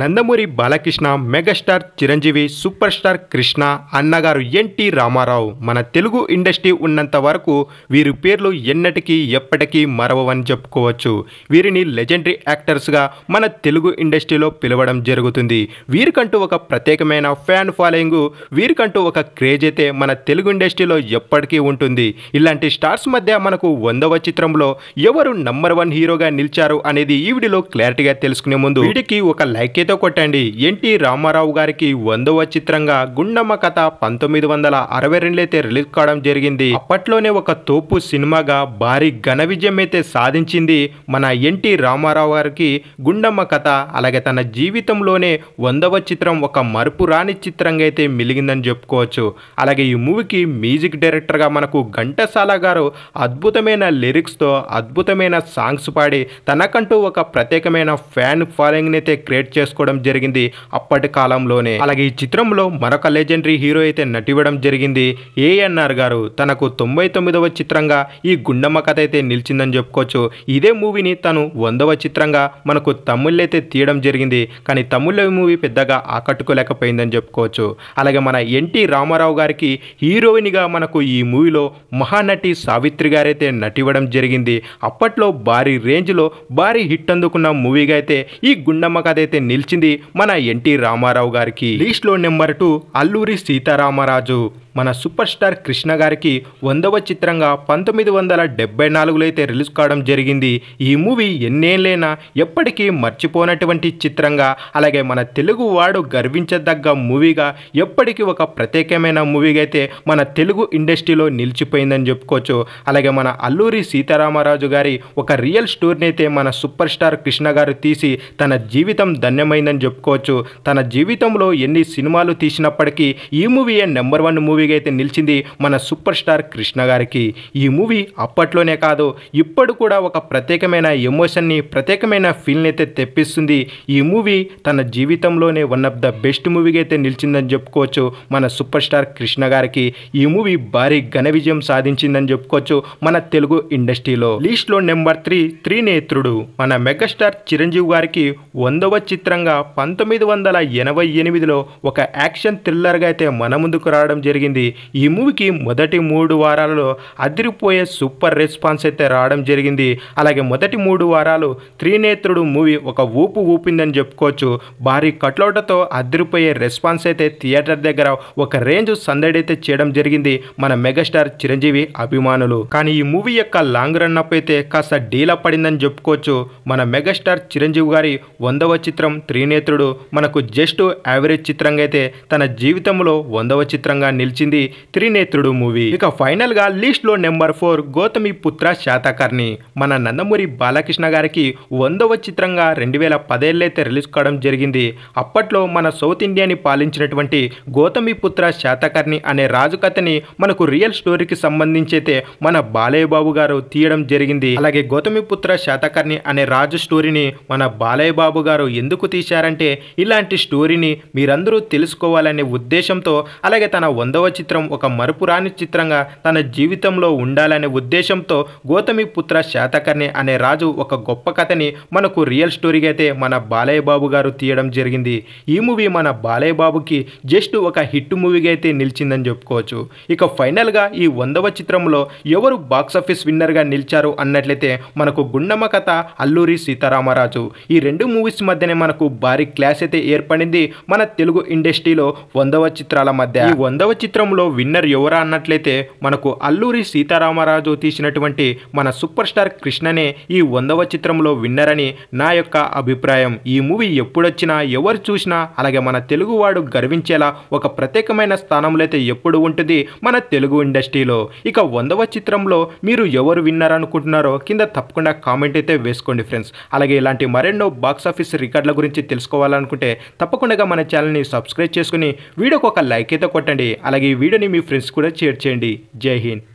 Nandamuri Balakrishna megastar Chiranjeevi super star Krishna అన్నగారు ఎన్టీ రామారావు మన Telugu industry ఉన్నంత వరకు వీరి పేర్లు ఎన్నటికీ ఎప్పటికీ మరవవని చెప్పుకోవచ్చు వీరిని లెజెండరీ యాక్టర్స్గా మన తెలుగు ఇండస్ట్రీలో పిలవడం జరుగుతుంది వీరికంటూ ఒక ప్రత్యేకమైన ఫ్యాన్ ఫాలోయింగ్ వీరికంటూ ఒక క్రేజ్ అయితే మన తెలుగు ఇండస్ట్రీలో ఎప్పటికీ ఉంటుంది ఇలాంటి స్టార్స్ మధ్య మనకు వందవ చిత్రంలో ఎవరు నంబర్ వన్ హీరోగా నిలిచారు అనేది ఈ వీడియోలో క్లారిటీగా తెలుసుకునే ముందు వీటికి ఒక లైక్ ఓకేతో కొట్టండి ఎన్టీ రామారావు గారికి వందవ చిత్రంగా గుండమ్మ కథ పంతొమ్మిది వందల అరవై రెండులో అయితే రిలీజ్ కావడం జరిగింది అప్పట్లోనే ఒక తోపు సినిమాగా భారీ ఘన విజయం అయితే సాధించింది మన ఎన్టీ రామారావు గారికి గుండమ్మ కథ అలాగే తన జీవితంలోనే వందవ చిత్రం ఒక మరుపు రాని చిత్రంగా అయితే మిలిగిందని చెప్పుకోవచ్చు అలాగే ఈ మూవీకి మ్యూజిక్ డైరెక్టర్గా మనకు ఘంటసాల గారు అద్భుతమైన లిరిక్స్తో అద్భుతమైన సాంగ్స్ పాడి తనకంటూ ఒక ప్రత్యేకమైన ఫ్యాన్ ఫాలోయింగ్ని అయితే క్రియేట్ చేస్తారు చేసుకోవడం జరిగింది అప్పటి కాలంలోనే అలాగే ఈ చిత్రంలో మరొక లెజెండరీ హీరో అయితే నటివ్వడం జరిగింది ఏఎన్ఆర్ గారు తనకు తొంభై తొమ్మిదవ చిత్రంగా ఈ గుండమ్మ కథ అయితే నిలిచిందని చెప్పుకోవచ్చు ఇదే మూవీని తను వందవ చిత్రంగా మనకు తమ్ముళ్ళైతే అయితే తీయడం జరిగింది కానీ తమిళ మూవీ పెద్దగా ఆకట్టుకోలేకపోయిందని చెప్పుకోవచ్చు అలాగే మన ఎన్టీ రామారావు గారికి హీరోయిన్గా మనకు ఈ మూవీలో మహానటి సావిత్రి గారైతే నటివ్వడం జరిగింది అప్పట్లో భారీ రేంజ్లో భారీ హిట్ అందుకున్న మూవీగా అయితే ఈ గుండమ్మ కథ అయితే నిలిచింది మన ఎన్టీ రామారావు గారికి లో నెంబర్ టూ అల్లూరి సీతారామరాజు మన సూపర్ స్టార్ కృష్ణ గారికి వందవ చిత్రంగా పంతొమ్మిది వందల డెబ్బై నాలుగులో అయితే రిలీజ్ కావడం జరిగింది ఈ మూవీ ఎన్నేళ్ళైనా ఎప్పటికీ మర్చిపోనటువంటి చిత్రంగా అలాగే మన తెలుగు వాడు గర్వించదగ్గ మూవీగా ఎప్పటికీ ఒక ప్రత్యేకమైన మూవీగా అయితే మన తెలుగు ఇండస్ట్రీలో నిలిచిపోయిందని చెప్పుకోవచ్చు అలాగే మన అల్లూరి సీతారామరాజు గారి ఒక రియల్ స్టోరీని అయితే మన సూపర్ స్టార్ కృష్ణ గారు తీసి తన జీవితం ధన్యమైందని చెప్పుకోవచ్చు తన జీవితంలో ఎన్ని సినిమాలు తీసినప్పటికీ ఈ మూవీయే నెంబర్ వన్ మూవీ మూవీగా అయితే నిలిచింది మన సూపర్ స్టార్ కృష్ణ గారికి ఈ మూవీ అప్పట్లోనే కాదు ఇప్పుడు కూడా ఒక ప్రత్యేకమైన ఎమోషన్ని ప్రత్యేకమైన ఫీల్ని అయితే తెప్పిస్తుంది ఈ మూవీ తన జీవితంలోనే వన్ ఆఫ్ ద బెస్ట్ మూవీగా అయితే నిలిచిందని చెప్పుకోవచ్చు మన సూపర్ స్టార్ కృష్ణ గారికి ఈ మూవీ భారీ ఘన విజయం సాధించిందని చెప్పుకోవచ్చు మన తెలుగు ఇండస్ట్రీలో లీస్ట్లో నెంబర్ త్రీ త్రినేత్రుడు మన మెగాస్టార్ చిరంజీవి గారికి వందవ చిత్రంగా పంతొమ్మిది వందల ఎనభై ఎనిమిదిలో ఒక యాక్షన్ థ్రిల్లర్గా అయితే మన ముందుకు రావడం జరిగింది జరిగింది ఈ మూవీకి మొదటి మూడు వారాలలో అదిరిపోయే సూపర్ రెస్పాన్స్ అయితే రావడం జరిగింది అలాగే మొదటి మూడు వారాలు త్రినేత్రుడు మూవీ ఒక ఊపు ఊపిందని చెప్పుకోవచ్చు భారీ కట్లోటతో అదిరిపోయే రెస్పాన్స్ అయితే థియేటర్ దగ్గర ఒక రేంజ్ సందడైతే అయితే చేయడం జరిగింది మన మెగాస్టార్ చిరంజీవి అభిమానులు కానీ ఈ మూవీ యొక్క లాంగ్ రన్ అప్ అయితే కాస్త డీల పడిందని చెప్పుకోవచ్చు మన మెగాస్టార్ చిరంజీవి గారి వందవ చిత్రం త్రినేత్రుడు మనకు జస్ట్ యావరేజ్ చిత్రంగా అయితే తన జీవితంలో వందవ చిత్రంగా నిలిచి నటించింది త్రినేత్రుడు మూవీ ఇక ఫైనల్ గా లిస్ట్ లో number four Gautamiputra Satakarni మన నందమూరి బాలకృష్ణ గారికి వందవ చిత్రంగా రెండు వేల పదేళ్ళైతే రిలీజ్ కావడం జరిగింది అప్పట్లో మన సౌత్ ఇండియాని పాలించినటువంటి గౌతమి పుత్ర శాతకర్ణి అనే రాజు కథని మనకు రియల్ స్టోరీకి సంబంధించి అయితే మన బాలయ్య బాబు గారు తీయడం జరిగింది అలాగే గౌతమి పుత్ర శాతకర్ణి అనే రాజు స్టోరీని మన బాలయ్య బాబు గారు ఎందుకు తీశారంటే ఇలాంటి స్టోరీని మీరందరూ తెలుసుకోవాలనే ఉద్దేశంతో అలాగే తన వందవ చిత్రం ఒక మరుపురాని చిత్రంగా తన జీవితంలో ఉండాలనే ఉద్దేశంతో గౌతమిపుత్ర శాతకర్ణి అనే రాజు ఒక గొప్ప కథని మనకు రియల్ స్టోరీ అయితే మన బాలయ్య బాబు గారు తీయడం జరిగింది ఈ మూవీ మన బాలయ్య బాబుకి జస్ట్ ఒక హిట్ మూవీగా అయితే నిలిచిందని చెప్పుకోవచ్చు ఇక ఫైనల్గా ఈ వందవ చిత్రంలో ఎవరు బాక్సాఫీస్ విన్నర్గా నిలిచారు అన్నట్లయితే మనకు గుండమ్మ కథ అల్లూరి సీతారామరాజు ఈ రెండు మూవీస్ మధ్యనే మనకు భారీ క్లాస్ అయితే ఏర్పడింది మన తెలుగు ఇండస్ట్రీలో వందవ చిత్రాల మధ్య ఈ వందవ చిత్రం చిత్రంలో విన్నర్ ఎవరా అన్నట్లయితే మనకు అల్లూరి సీతారామరాజు తీసినటువంటి మన సూపర్ స్టార్ కృష్ణనే ఈ వందవ చిత్రంలో విన్నర్ అని నా యొక్క అభిప్రాయం ఈ మూవీ ఎప్పుడొచ్చినా ఎవరు చూసినా అలాగే మన తెలుగువాడు గర్వించేలా ఒక ప్రత్యేకమైన స్థానంలో అయితే ఎప్పుడు ఉంటుంది మన తెలుగు ఇండస్ట్రీలో ఇక వందవ చిత్రంలో మీరు ఎవరు విన్నర్ అనుకుంటున్నారో కింద తప్పకుండా కామెంట్ అయితే వేసుకోండి ఫ్రెండ్స్ అలాగే ఇలాంటి మరెన్నో బాక్సాఫీస్ రికార్డుల గురించి తెలుసుకోవాలనుకుంటే తప్పకుండా మన ఛానల్ని సబ్స్క్రైబ్ చేసుకుని వీడియోకి ఒక లైక్ అయితే కొట్టండి అలాగే ఈ వీడియోని మీ ఫ్రెండ్స్ కూడా షేర్ చేయండి జై హింద్